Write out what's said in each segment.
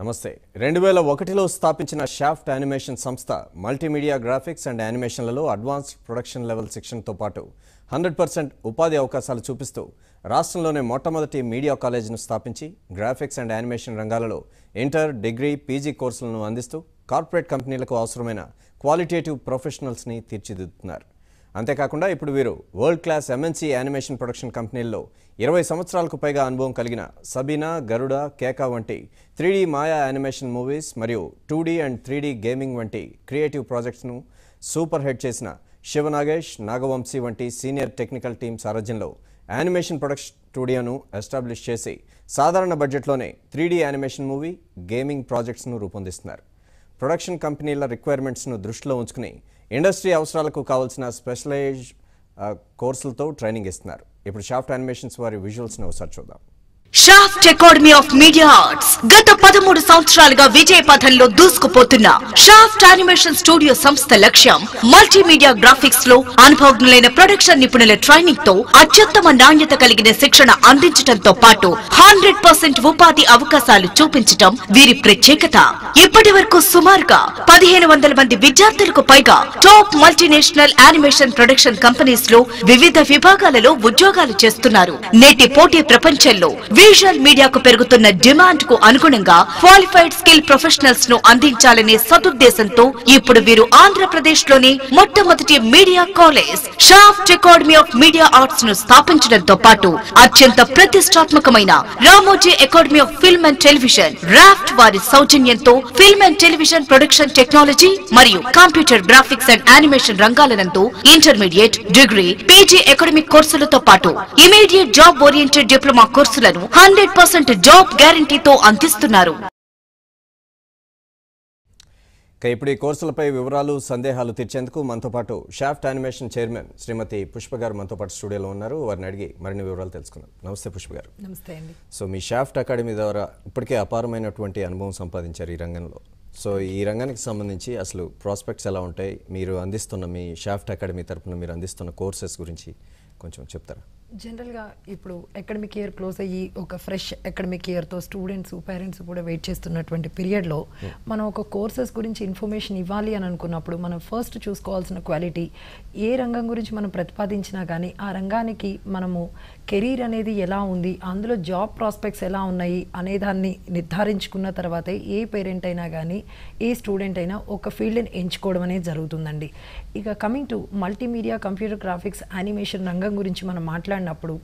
నమస్తే రెండు వేల ఒకటిలో స్థాపించిన షాఫ్ట్ యానిమేషన్ సంస్థ మల్టీమీడియా గ్రాఫిక్స్ అండ్ యానిమేషన్లలో అడ్వాన్స్డ్ ప్రొడక్షన్ లెవెల్ శిక్షణతో పాటు హండ్రెడ్ పర్సెంట్ ఉపాధి అవకాశాలు చూపిస్తూ రాష్ట్రంలోనే మొట్టమొదటి మీడియా కాలేజీను స్థాపించి గ్రాఫిక్స్ అండ్ యానిమేషన్ రంగాలలో ఇంటర్ డిగ్రీ పీజీ కోర్సులను అందిస్తూ కార్పొరేట్ కంపెనీలకు అవసరమైన క్వాలిటేటివ్ ప్రొఫెషనల్స్ని తీర్చిదిద్దుతున్నారు అంతేకాకుండా ఇప్పుడు వీరు world class MNC animation production కంపెనీల్లో ఇరవై సంవత్సరాలకు పైగా అనుభవం కలిగిన సబీనా గరుడ కేకా వంటి త్రీ మాయా యానిమేషన్ మూవీస్ మరియు టూ అండ్ త్రీ గేమింగ్ వంటి క్రియేటివ్ ప్రాజెక్ట్స్ను సూపర్ హెడ్ చేసిన శివ నాగేష్ నాగవంశీ వంటి సీనియర్ టెక్నికల్ టీమ్ సారథ్యంలో యానిమేషన్ ప్రొడక్షన్ స్టూడియోను ఎస్టాబ్లిష్ చేసి సాధారణ బడ్జెట్లోనే త్రీ యానిమేషన్ మూవీ గేమింగ్ ప్రాజెక్ట్స్ను రూపొందిస్తున్నారు ప్రొడక్షన్ కంపెనీల రిక్వైర్మెంట్స్ను దృష్టిలో ఉంచుకుని ఇండస్ట్రీ అవసరాలకు కావాల్సిన స్పెషలైజ్ కోర్సులతో ట్రైనింగ్ ఇస్తున్నారు ఇప్పుడు షాఫ్ట్ యానిమేషన్స్ వారి విజువల్స్ని ఒకసారి చూద్దాం Shaft academy of media arts గత పదమూడు సంవత్సరాలుగా విజయ పథంలో దూసుకుపోతున్న షాఫ్ట్ యానిమేషన్ స్టూడియో సంస్థ లక్ష్యం మల్టీమీడియా గ్రాఫిక్స్ లో అనుభవజ్ఞులైన ప్రొడక్షన్ నిపుణుల ట్రైనింగ్ తో అత్యుత్తమ నాణ్యత కలిగిన శిక్షణ అందించడంతో పాటు హండ్రెడ్ పర్సెంట్ ఉపాధి అవకాశాలు చూపించటం వీరి ప్రత్యేకత ఇప్పటి వరకు సుమారుగా పదిహేను వందల మంది విద్యార్థులకు పైగా top multinational animation production companies లో వివిధ విభాగాలలో ఉద్యోగాలు చేస్తున్నారు నేటి పోటీ ప్రపంచంలో సోషల్ మీడియాకు పెరుగుతున్న డిమాండ్ కు అనుగుణంగా క్వాలిఫైడ్ స్కిల్ ప్రొఫెషనల్స్ ను అందించాలనే సదుద్దేశంతో ఇప్పుడు వీరు ఆంధ్రప్రదేశ్ లోని మొట్టమొదటి media college shaft academy of media arts ను స్థాపించడంతో పాటు అత్యంత ప్రతిష్టాత్మకమైన Ramoji academy of film and television raft వారి సౌజన్యంతో film and television production technology మరియు computer graphics and animation రంగాలనందు intermediate degree PG academic కోర్సులతో పాటు ఇమీడియట్ జాబ్ ఓరియంటెడ్ డిప్లొమా కోర్సులను హండ్రెడ్ పర్సెంట్ జాబ్ గ్యారంటీతో అందిస్తున్నారు ఇప్పుడు ఈ కోర్సులపై వివరాలు సందేహాలు తీర్చేందుకు మనతో పాటు షాఫ్ట్ యానిమేషన్ చైర్మన్ శ్రీమతి పుష్ప గారు మనతో పాటు స్టూడియోలో ఉన్నారు వారిని అడిగి మరిన్ని వివరాలు తెలుసుకున్నాం నమస్తే పుష్ప గారు నమస్తే అండి సో మీ షాఫ్ట్ అకాడమీ ద్వారా ఇప్పటికే అపారమైనటువంటి అనుభవం సంపాదించారు ఈ రంగంలో సో ఈ రంగానికి సంబంధించి అసలు ప్రాస్పెక్ట్స్ ఎలా ఉంటాయి మీరు అందిస్తున్న మీ షాఫ్ట్ అకాడమీ తరఫున మీరు అందిస్తున్న కోర్సెస్ గురించి కొంచెం చెప్తారా జనరల్గా ఇప్పుడు అకాడమిక్ ఇయర్ క్లోజ్ అయ్యి ఒక ఫ్రెష్ అకాడమిక్ ఇయర్తో స్టూడెంట్స్ పేరెంట్స్ కూడా వెయిట్ చేస్తున్నటువంటి పీరియడ్లో hmm. మనం ఒక కోర్సెస్ గురించి ఇన్ఫర్మేషన్ ఇవ్వాలి అని అనుకున్నప్పుడు మనం ఫస్ట్ చూసుకోవాల్సిన క్వాలిటీ ఏ రంగం గురించి మనం ప్రతిపాదించినా కానీ ఆ రంగానికి మనము కెరీర్ అనేది ఎలా ఉంది అందులో జాబ్ ప్రాస్పెక్ట్స్ ఎలా ఉన్నాయి అనే దాన్ని నిర్ధారించుకున్న తర్వాతే ఏ పేరెంట్ అయినా కానీ ఏ స్టూడెంట్ అయినా ఒక ఫీల్డ్ని ఎంచుకోవడం అనేది జరుగుతుందండి ఇక coming to multimedia computer graphics animation రంగం గురించి మనం మాట్లాడిన అన్నప్పుడు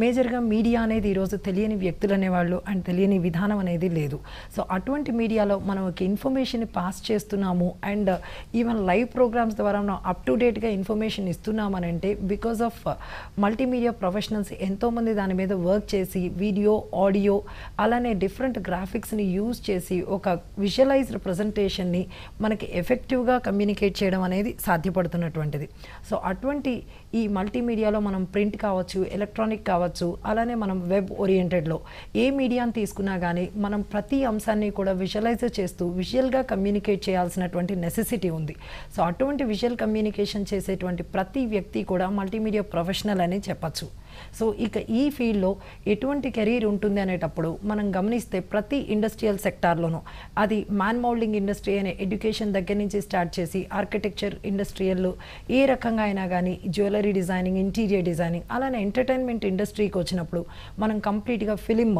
మేజర్గా మీడియా అనేది ఈరోజు తెలియని వ్యక్తులు అనేవాళ్ళు అండ్ తెలియని విధానం అనేది లేదు సో అటువంటి మీడియాలో మనం ఒక ఇన్ఫర్మేషన్ పాస్ చేస్తున్నాము అండ్ ఈవెన్ లైవ్ ప్రోగ్రామ్స్ ద్వారా మనం అప్ టు డేట్గా ఇన్ఫర్మేషన్ ఇస్తున్నామనంటే బికాస్ ఆఫ్ మల్టీమీడియా ప్రొఫెషనల్స్ ఎంతోమంది దాని మీద వర్క్ చేసి వీడియో ఆడియో అలానే డిఫరెంట్ గ్రాఫిక్స్ని యూజ్ చేసి ఒక విజువలైజ్డ్ ప్రజెంటేషన్ని మనకి ఎఫెక్టివ్గా కమ్యూనికేట్ చేయడం అనేది సాధ్యపడుతున్నటువంటిది సో అటువంటి ఈ మల్టీమీడియాలో మనం ప్రింట్ కావచ్చు ఎలక్ట్రానిక్ కావచ్చు అలానే మనం వెబ్ ఓరియంటెడ్లో ఏ మీడియాని తీసుకున్నా కానీ మనం ప్రతి అంశాన్ని కూడా విజువలైజ్ చేస్తూ విజువల్గా కమ్యూనికేట్ చేయాల్సినటువంటి నెసెసిటీ ఉంది సో అటువంటి విజువల్ కమ్యూనికేషన్ చేసేటువంటి ప్రతి వ్యక్తి కూడా మల్టీమీడియా ప్రొఫెషనల్ అని చెప్పచ్చు సో ఇక ఈ ఫీల్డ్లో ఎటువంటి కెరీర్ ఉంటుంది అనేటప్పుడు మనం గమనిస్తే ప్రతి ఇండస్ట్రియల్ సెక్టార్లోనూ అది మ్యాన్ మౌల్డింగ్ ఇండస్ట్రీ అనే ఎడ్యుకేషన్ దగ్గర నుంచి స్టార్ట్ చేసి ఆర్కిటెక్చర్ ఇండస్ట్రియల్ ఏ రకంగా అయినా కానీ జ్యువెలరీ డిజైనింగ్ ఇంటీరియర్ డిజైనింగ్ అలానే ఎంటర్టైన్మెంట్ ఇండస్ట్రీకి వచ్చినప్పుడు మనం కంప్లీట్గా ఫిలిం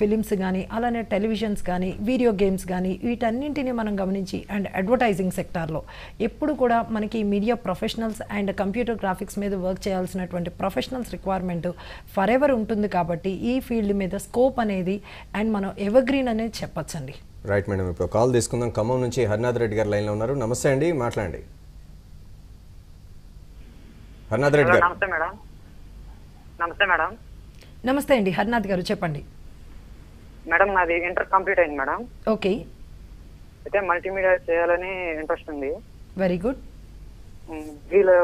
ఫిలిమ్స్ కానీ అలానే టెలివిజన్స్ కానీ వీడియో గేమ్స్ కానీ వీటన్నింటినీ మనం గమనించి అండ్ అడ్వర్టైజింగ్ సెక్టార్లో ఎప్పుడు కూడా మనకి media professionals and computer graphics మీద వర్క్ చేయాల్సినటువంటి ప్రొఫెషనల్స్ రిక్వైర్మెంట్ ఫర్ ఎవర్ ఉంటుంది కాబట్టి ఈ ఫీల్డ్ మీద స్కోప్ అనేది అండ్ మనం ఎవర్గ్రీన్ అనేది చెప్పొచ్చండి రైట్ మేడం ఇప్పుడు కాల్ తీసుకుందాం ఖమ్మం నుంచి హర్నాథ్ రెడ్డి గారు లైన్లో ఉన్నారు నమస్తే అండి మాట్లాడండి హర్నాథ్ రెడ్డి గారు నమస్తే మేడం నమస్తే మేడం నమస్తే అండి హర్నాథ్ గారు చెప్పండి మేడం నాది ఇంటర్ కంప్లీట్ అయింది మేడం ఓకే అయితే మల్టీమీడియా చేయాలని ఇంట్రెస్ట్ ఉంది వెరీ గుడ్ డిగ్రీలో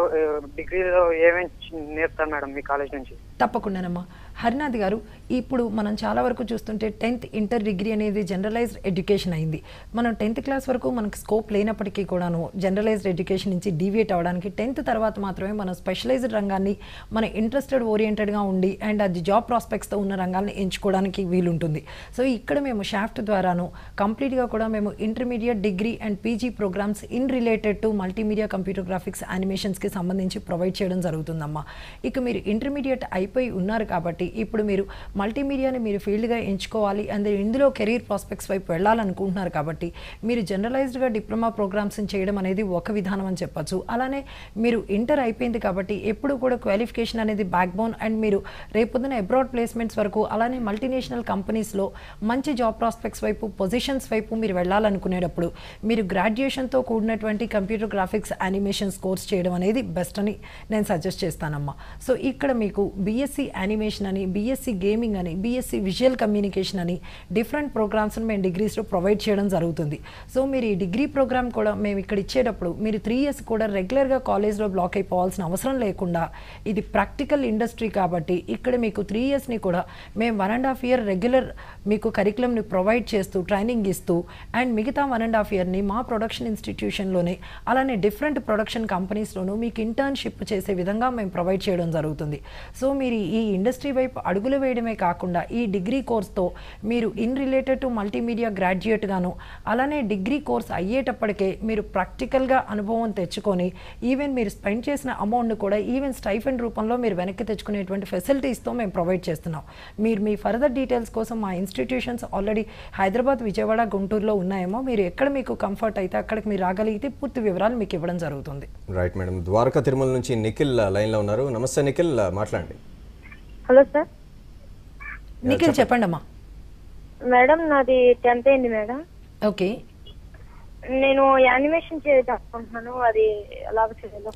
డిగ్రీలో ఏమేమి నేర్పుతారు మేడం మీ కాలేజ్ నుంచి తప్పకుండానమ్మా హరినాథ్ గారు ఇప్పుడు మనం చాలా వరకు చూస్తుంటే టెన్త్ ఇంటర్ డిగ్రీ అనేది జనరలైజ్డ్ ఎడ్యుకేషన్ అయింది మనం టెన్త్ క్లాస్ వరకు మనకు స్కోప్ లేనప్పటికీ కూడాను జనరలైజ్డ్ ఎడ్యుకేషన్ నుంచి డీవియేట్ అవ్వడానికి టెన్త్ తర్వాత మాత్రమే మనం స్పెషలైజ్డ్ రంగాన్ని మన ఇంట్రెస్టెడ్ ఓరియంటెడ్గా ఉండి అండ్ అది జాబ్ ప్రాస్పెక్ట్స్తో ఉన్న రంగాన్ని ఎంచుకోవడానికి వీలుంటుంది సో ఇక్కడ మేము షాఫ్ట్ ద్వారాను కంప్లీట్గా కూడా మేము intermediate degree and PG programmes in related to multimedia computer graphics యానిమేషన్స్కి సంబంధించి ప్రొవైడ్ చేయడం జరుగుతుందమ్మా ఇక మీరు ఇంటర్మీడియట్ అయిపోయి ఉన్నారు కాబట్టి కాబట్టి ఇప్పుడు మీరు మల్టీమీడియాని మీరు ఫీల్డ్గా ఎంచుకోవాలి అండ్ ఇందులో కెరీర్ ప్రాస్పెక్ట్స్ వైపు వెళ్ళాలనుకుంటున్నారు కాబట్టి మీరు జనరలైజ్డ్గా డిప్లొమా ప్రోగ్రామ్స్ని చేయడం అనేది ఒక విధానం అని చెప్పచ్చు అలానే మీరు ఇంటర్ అయిపోయింది కాబట్టి ఎప్పుడు కూడా క్వాలిఫికేషన్ అనేది బ్యాక్ బోన్ అండ్ మీరు రేపొద్దున అబ్రాడ్ ప్లేస్మెంట్స్ వరకు అలానే మల్టీనేషనల్ కంపెనీస్లో మంచి జాబ్ ప్రాస్పెక్ట్స్ వైపు పొజిషన్స్ వైపు మీరు వెళ్ళాలనుకునేటప్పుడు మీరు గ్రాడ్యుయేషన్తో కూడినటువంటి కంప్యూటర్ గ్రాఫిక్స్ యానిమేషన్స్ కోర్స్ చేయడం అనేది బెస్ట్ అని నేను సజెస్ట్ చేస్తానమ్మా సో ఇక్కడ మీకు బీఎస్సీ యానిమేషన్ అని బీఎస్సీ గేమింగ్ అని బీఎస్సీ విజువల్ కమ్యూనికేషన్ అని డిఫరెంట్ ప్రోగ్రామ్స్ని మేము డిగ్రీస్లో ప్రొవైడ్ చేయడం జరుగుతుంది సో మీరు ఈ డిగ్రీ ప్రోగ్రామ్ కూడా మేము ఇక్కడ ఇచ్చేటప్పుడు మీరు త్రీ ఇయర్స్ కూడా రెగ్యులర్గా కాలేజ్లో బ్లాక్ అయిపోవాల్సిన అవసరం లేకుండా ఇది ప్రాక్టికల్ ఇండస్ట్రీ కాబట్టి ఇక్కడ మీకు త్రీ ఇయర్స్ని కూడా మేము one and half year regular మీకు కరికులంని ప్రొవైడ్ చేస్తూ ట్రైనింగ్ ఇస్తూ అండ్ మిగతా వన్ అండ్ హాఫ్ ఇయర్ని మా ప్రొడక్షన్ ఇన్స్టిట్యూషన్లోనే అలానే డిఫరెంట్ ప్రొడక్షన్ కంపెనీస్లోనూ మీకు ఇంటర్న్షిప్ చేసే విధంగా మేము ప్రొవైడ్ చేయడం జరుగుతుంది సో మీరు ఈ ఇండస్ట్రీ వై వైపు అడుగులు వేయడమే కాకుండా ఈ డిగ్రీ కోర్స్తో మీరు ఇన్ రిలేటెడ్ టు మల్టీమీడియా గ్రాడ్యుయేట్గాను అలానే డిగ్రీ కోర్స్ అయ్యేటప్పటికే మీరు ప్రాక్టికల్గా అనుభవం తెచ్చుకొని ఈవెన్ మీరు స్పెండ్ చేసిన అమౌంట్ను కూడా ఈవెన్ స్టైఫెన్ రూపంలో మీరు వెనక్కి తెచ్చుకునేటువంటి ఫెసిలిటీస్తో మేము ప్రొవైడ్ చేస్తున్నాం మీరు మీ ఫర్దర్ డీటెయిల్స్ కోసం మా ఇన్స్టిట్యూషన్స్ ఆల్రెడీ హైదరాబాద్ విజయవాడ గుంటూరులో ఉన్నాయేమో మీరు ఎక్కడ మీకు కంఫర్ట్ అయితే అక్కడికి మీరు రాగలిగితే పూర్తి వివరాలు మీకు ఇవ్వడం జరుగుతుంది రైట్ మేడం ద్వారకా తిరుమల నుంచి నిఖిల్ లైన్లో ఉన్నారు నమస్తే నిఖిల్ మాట్లాడండి హలో సార్ నిఖిల్ చెప్పండి అమ్మా మేడం నాది టెన్త్ అయింది మేడం ఓకే నేను యానిమేషన్ చేయాలనుకుంటున్నాను అది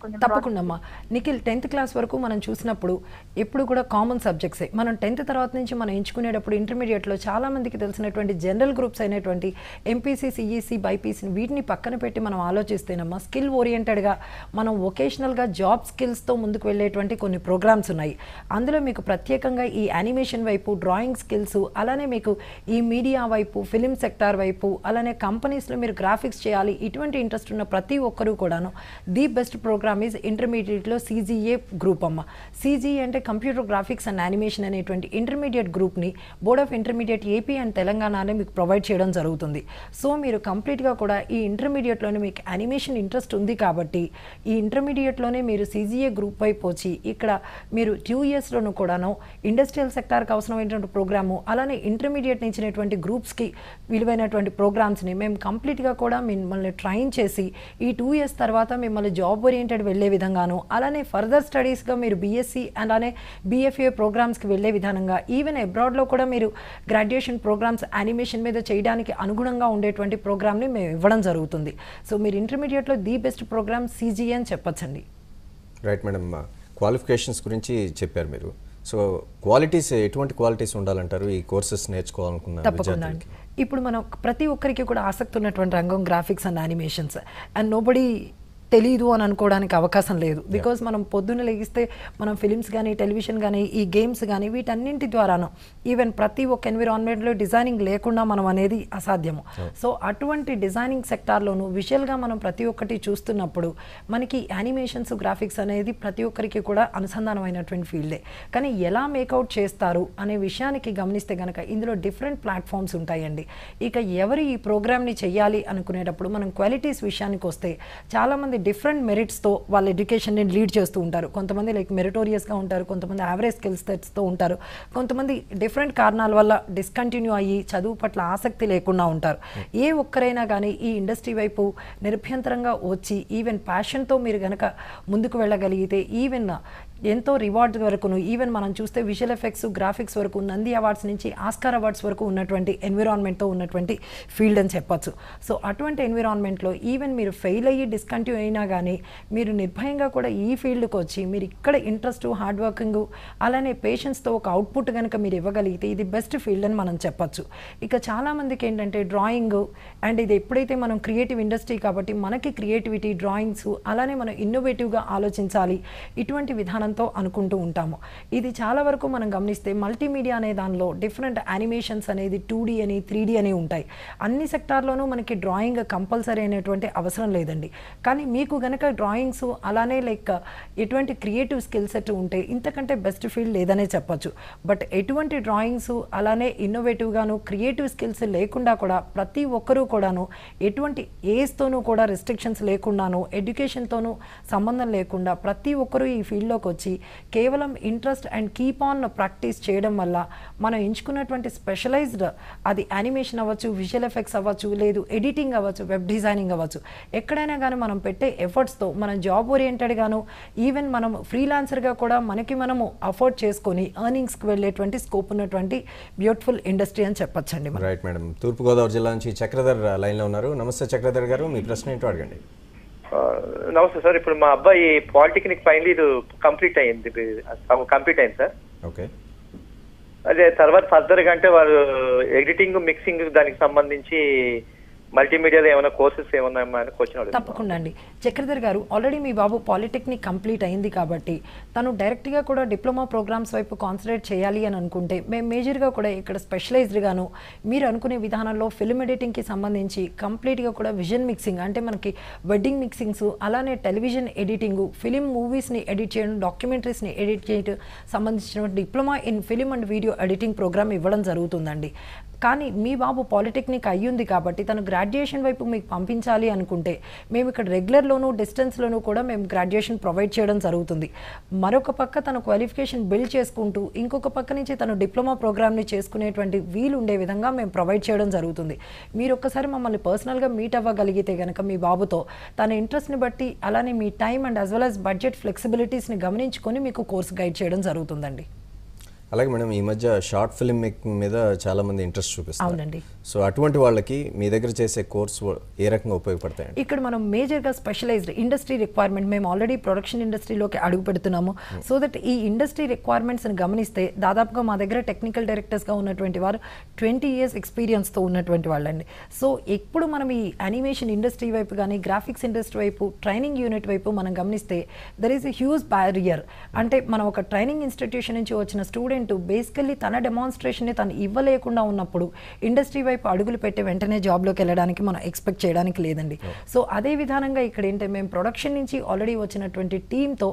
కొంచెం తప్పకుండా అమ్మా నిఖిల్ టెన్త్ క్లాస్ వరకు మనం చూసినప్పుడు ఎప్పుడు కూడా కామన్ సబ్జెక్ట్స్ మనం టెన్త్ తర్వాత నుంచి మనం ఎంచుకునేటప్పుడు ఇంటర్మీడియట్లో చాలామందికి తెలిసినటువంటి జనరల్ గ్రూప్స్ అయినటువంటి ఎంపీసీ సిఈసి బైపీసీ వీటిని పక్కన పెట్టి మనం ఆలోచిస్తేనమ్మా స్కిల్ ఓరియంటెడ్గా మనం వొకేషనల్గా జాబ్ స్కిల్స్తో ముందుకు వెళ్ళేటువంటి కొన్ని ప్రోగ్రామ్స్ ఉన్నాయి అందులో మీకు ప్రత్యేకంగా ఈ యానిమేషన్ వైపు డ్రాయింగ్ స్కిల్స్ అలానే మీకు ఈ మీడియా వైపు ఫిలిం సెక్టార్ వైపు అలానే కంపెనీస్లో మీరు గ్రాఫిక్స్ ఇన్వెస్ట్ చేయాలి ఇటువంటి ఇంట్రెస్ట్ ఉన్న ప్రతి ఒక్కరూ కూడాను ది బెస్ట్ ప్రోగ్రామ్ ఈజ్ ఇంటర్మీడియట్లో సీజీఏ గ్రూప్ అమ్మ సీజీఏ అంటే కంప్యూటర్ గ్రాఫిక్స్ అండ్ యానిమేషన్ అనేటువంటి ఇంటర్మీడియట్ గ్రూప్ని board of intermediate AP and తెలంగాణలో మీకు ప్రొవైడ్ చేయడం జరుగుతుంది సో మీరు కంప్లీట్గా కూడా ఈ ఇంటర్మీడియట్లోనే మీకు యానిమేషన్ ఇంట్రెస్ట్ ఉంది కాబట్టి ఈ ఇంటర్మీడియట్లోనే మీరు సీజీఏ గ్రూప్ వైపు వచ్చి ఇక్కడ మీరు టూ ఇయర్స్లోనూ కూడాను ఇండస్ట్రియల్ సెక్టార్కి అవసరమైనటువంటి ప్రోగ్రాము అలానే ఇంటర్మీడియట్ నుంచినటువంటి గ్రూప్స్కి విలువైనటువంటి ప్రోగ్రామ్స్ని మేము కంప్లీట్గా కూడా మిమ్మల్ని ట్రైన్ చేసి ఈ టూ ఇయర్స్ తర్వాత మిమ్మల్ని జాబ్ ఓరియంటెడ్ వెళ్ళే విధంగాను అలానే ఫర్దర్ స్టడీస్గా మీరు బీఎస్సీ అలానే బీఎఫ్ఏ ప్రోగ్రామ్స్కి వెళ్ళే విధానంగా ఈవెన్ అబ్రాడ్లో కూడా మీరు గ్రాడ్యుయేషన్ ప్రోగ్రామ్స్ యానిమేషన్ మీద చేయడానికి అనుగుణంగా ఉండేటువంటి ప్రోగ్రామ్ని మేము ఇవ్వడం జరుగుతుంది సో మీరు ఇంటర్మీడియట్లో ది బెస్ట్ ప్రోగ్రామ్ సీజీఏ అని చెప్పచ్చండి రైట్ మేడం క్వాలిఫికేషన్స్ గురించి చెప్పారు మీరు సో క్వాలిటీస్ ఎటువంటి క్వాలిటీస్ ఉండాలంటారు ఈ కోర్సెస్ నేర్చుకోవాలనుకున్నారు విద్యార్థులకి ఇప్పుడు మనం ప్రతి ఒక్కరికి కూడా ఆసక్తి ఉన్నటువంటి రంగం graphics and animations and nobody తెలీదు అని అనుకోవడానికి అవకాశం లేదు బికాజ్ మనం పొద్దున్న లెగిస్తే మనం ఫిలిమ్స్ కానీ టెలివిజన్ కానీ ఈ గేమ్స్ కానీ వీటన్నింటి ద్వారాను ఈవెన్ ప్రతి ఒక్క ఎన్విరాన్మెంట్లో డిజైనింగ్ లేకుండా మనం అనేది అసాధ్యము సో అటువంటి డిజైనింగ్ సెక్టార్లోనూ విషయల్గా మనం ప్రతి ఒక్కటి చూస్తున్నప్పుడు మనకి యానిమేషన్స్ గ్రాఫిక్స్ అనేది ప్రతి ఒక్కరికి కూడా అనుసంధానమైనటువంటి ఫీల్డే కానీ ఎలా మేకౌట్ చేస్తారు అనే విషయానికి గమనిస్తే కనుక ఇందులో డిఫరెంట్ ప్లాట్ఫామ్స్ ఉంటాయండి ఇక ఎవరు ఈ ప్రోగ్రామ్ని చేయాలి అనుకునేటప్పుడు మనం క్వాలిటీస్ విషయానికి వస్తే చాలామంది డిఫరెంట్ మెరిట్స్తో వాళ్ళ ఎడ్యుకేషన్ని లీడ్ చేస్తూ ఉంటారు కొంతమంది లైక్ మెరిటోరియస్గా ఉంటారు కొంతమంది యావరేజ్ స్కిల్స్ స్కిల్స్తో ఉంటారు కొంతమంది డిఫరెంట్ కారణాల వల్ల డిస్కంటిన్యూ అయ్యి చదువు పట్ల ఆసక్తి లేకుండా ఉంటారు ఏ ఒక్కరైనా కానీ ఈ ఇండస్ట్రీ వైపు నిరభ్యంతరంగా వచ్చి ఈవెన్ ప్యాషన్తో మీరు కనుక ముందుకు వెళ్ళగలిగితే ఈవెన్ ఎంతో రివార్డ్ వరకును ఈవెన్ మనం చూస్తే విజువల్ ఎఫెక్ట్స్ గ్రాఫిక్స్ వరకు నంది అవార్డ్స్ నుంచి ఆస్కార్ అవార్డ్స్ వరకు ఉన్నటువంటి ఎన్విరాన్మెంట్తో ఉన్నటువంటి ఫీల్డ్ అని చెప్పొచ్చు సో అటువంటి ఎన్విరాన్మెంట్లో ఈవెన్ మీరు ఫెయిల్ అయ్యి డిస్కంటిన్యూ అయినా కానీ మీరు నిర్భయంగా కూడా ఈ ఫీల్డ్కి వచ్చి మీరు ఇక్కడ ఇంట్రెస్ట్ హార్డ్ వర్కింగ్ అలానే పేషెన్స్తో ఒక అవుట్పుట్ కనుక మీరు ఇవ్వగలిగితే ఇది బెస్ట్ ఫీల్డ్ అని మనం చెప్పొచ్చు ఇక చాలామందికి ఏంటంటే డ్రాయింగ్ అండ్ ఇది ఎప్పుడైతే మనం క్రియేటివ్ ఇండస్ట్రీ కాబట్టి మనకి క్రియేటివిటీ డ్రాయింగ్స్ అలానే మనం ఇన్నోవేటివ్గా ఆలోచించాలి ఇటువంటి విధానం సిద్ధాంతం అనుకుంటూ ఉంటాము ఇది చాలా వరకు మనం గమనిస్తే మల్టీమీడియా అనే దానిలో డిఫరెంట్ యానిమేషన్స్ అనేది టూ డీ అని త్రీ డీ అని ఉంటాయి అన్ని సెక్టార్లోనూ మనకి డ్రాయింగ్ కంపల్సరీ అనేటువంటి అవసరం లేదండి కానీ మీకు గనక డ్రాయింగ్స్ అలానే లైక్ ఎటువంటి క్రియేటివ్ స్కిల్ సెట్ ఉంటే ఇంతకంటే బెస్ట్ ఫీల్డ్ లేదనే చెప్పచ్చు బట్ ఎటువంటి డ్రాయింగ్స్ అలానే ఇన్నోవేటివ్గాను క్రియేటివ్ స్కిల్స్ లేకుండా కూడా ప్రతి ఒక్కరూ కూడాను ఎటువంటి ఏజ్తోనూ కూడా రిస్ట్రిక్షన్స్ లేకుండాను ఎడ్యుకేషన్తోనూ సంబంధం లేకుండా ప్రతి ఒక్కరూ ఈ ఫీల్డ్లోకి వచ్చి కేవలం interest and keep on practice చేయడం వల్ల మనం ఎంచుకున్నటువంటి స్పెషలైజ్డ్ అది యానిమేషన్ అవ్వచ్చు విజువల్ ఎఫెక్ట్స్ అవ్వచ్చు లేదు ఎడిటింగ్ అవ్వచ్చు వెబ్ డిజైనింగ్ అవ్వచ్చు ఎక్కడైనా కానీ మనం పెట్టే ఎఫర్ట్స్తో మనం జాబ్ ఓరియంటెడ్గాను ఈవెన్ మనం ఫ్రీలాన్సర్గా కూడా మనకి మనము అఫోర్డ్ చేసుకొని ఎర్నింగ్స్కి వెళ్ళేటువంటి స్కోప్ ఉన్నటువంటి బ్యూటిఫుల్ ఇండస్ట్రీ అని చెప్పొచ్చండి రైట్ మేడం తూర్పుగోదావరి జిల్లా నుంచి చక్రధర్ లైన్లో ఉన్నారు నమస్తే చక్రధర్ గారు మీ ప్రశ్న ఏంటో అడగండి Uh, నమస్తే సార్ ఇప్పుడు మా అబ్బాయి పాలిటెక్నిక్ ఫైనల్ ఇది కంప్లీట్ అయింది కంప్లీట్ అయింది సార్ ఓకే అదే తర్వాత ఫర్దర్ గా అంటే వారు ఎడిటింగ్ మిక్సింగ్ దానికి సంబంధించి మల్టీమీడియాలో ఏమైనా కోర్సెస్ ఏమన్నా తప్పకుండా అండి చక్రధర్ గారు ఆల్రెడీ మీ బాబు పాలిటెక్నిక్ కంప్లీట్ అయింది కాబట్టి తను డైరెక్ట్గా కూడా డిప్లొమా ప్రోగ్రామ్స్ వైపు కాన్సన్ట్రేట్ చేయాలి అని అనుకుంటే మేము మేజర్గా కూడా ఇక్కడ స్పెషలైజ్డ్ గాను మీరు అనుకునే విధానంలో ఫిల్మ్ కి సంబంధించి కంప్లీట్గా కూడా విజన్ మిక్సింగ్ అంటే మనకి వెడ్డింగ్ మిక్సింగ్స్ అలానే టెలివిజన్ ఎడిటింగ్ ఫిలిం మూవీస్ని ఎడిట్ చేయడం డాక్యుమెంటరీస్ని ఎడిట్ చేయడం సంబంధించిన diploma in film and video editing program ఇవ్వడం జరుగుతుందండి కానీ మీ బాబు పాలిటెక్నిక్ అయ్యింది కాబట్టి తను గ్రాడ్యుయేషన్ వైపు మీకు పంపించాలి అనుకుంటే మేము ఇక్కడ రెగ్యులర్లోనూ డిస్టెన్స్లోనూ కూడా మేము గ్రాడ్యుయేషన్ ప్రొవైడ్ చేయడం జరుగుతుంది మరొక పక్క తన క్వాలిఫికేషన్ బిల్డ్ చేసుకుంటూ ఇంకొక పక్క నుంచి తను డిప్లొమా ప్రోగ్రామ్ని చేసుకునేటువంటి వీలు ఉండే విధంగా మేము ప్రొవైడ్ చేయడం జరుగుతుంది మీరు ఒక్కసారి మమ్మల్ని పర్సనల్గా మీట్ అవ్వగలిగితే కనుక మీ బాబుతో తన ఇంట్రెస్ట్ని బట్టి అలానే మీ time and as well as budget ఫ్లెక్సిబిలిటీస్ని గమనించుకొని మీకు కోర్స్ గైడ్ చేయడం జరుగుతుందండి అలాగే మేడం ఈ మధ్య షార్ట్ ఫిల్మ్ మేకింగ్ మీద చాలామంది ఇంట్రెస్ట్ చూపిస్తారు అవునండి సో అటువంటి వాళ్ళకి మీ దగ్గర చేసే కోర్స్ ఏ రకంగా ఉపయోగపడతాయి ఇక్కడ మనం మేజర్గా స్పెషలైజ్డ్ ఇండస్ట్రీ రిక్వైర్మెంట్ మేము ఆల్రెడీ ప్రొడక్షన్ ఇండస్ట్రీలోకి అడుగు పెడుతున్నాము hmm. సో దట్ ఈ ఇండస్ట్రీ రిక్వైర్మెంట్స్ గమనిస్తే దాదాపుగా మా దగ్గర టెక్నికల్ డైరెక్టర్స్ గా ఉన్నటువంటి వారు ట్వంటీ ఇయర్స్ ఎక్స్పీరియన్స్ తో ఉన్నటువంటి వాళ్ళండి సో ఎప్పుడు మనం ఈ అనిమేషన్ ఇండస్ట్రీ వైపు కానీ గ్రాఫిక్స్ ఇండస్ట్రీ వైపు ట్రైనింగ్ యూనిట్ వైపు మనం గమనిస్తే there is a huge barrier అంటే మనం ఒక ట్రైనింగ్ ఇన్స్టిట్యూషన్ నుంచి వచ్చిన స్టూడెంట్ గవర్నమెంట్ బేసికల్లీ తన డెమాన్స్ట్రేషన్ని తను ఇవ్వలేకుండా ఉన్నప్పుడు ఇండస్ట్రీ వైపు అడుగులు పెట్టి వెంటనే జాబ్లోకి వెళ్ళడానికి మనం ఎక్స్పెక్ట్ చేయడానికి లేదండి సో అదే విధానంగా ఇక్కడ ఏంటంటే మేము ప్రొడక్షన్ నుంచి ఆల్రెడీ వచ్చినటువంటి టీంతో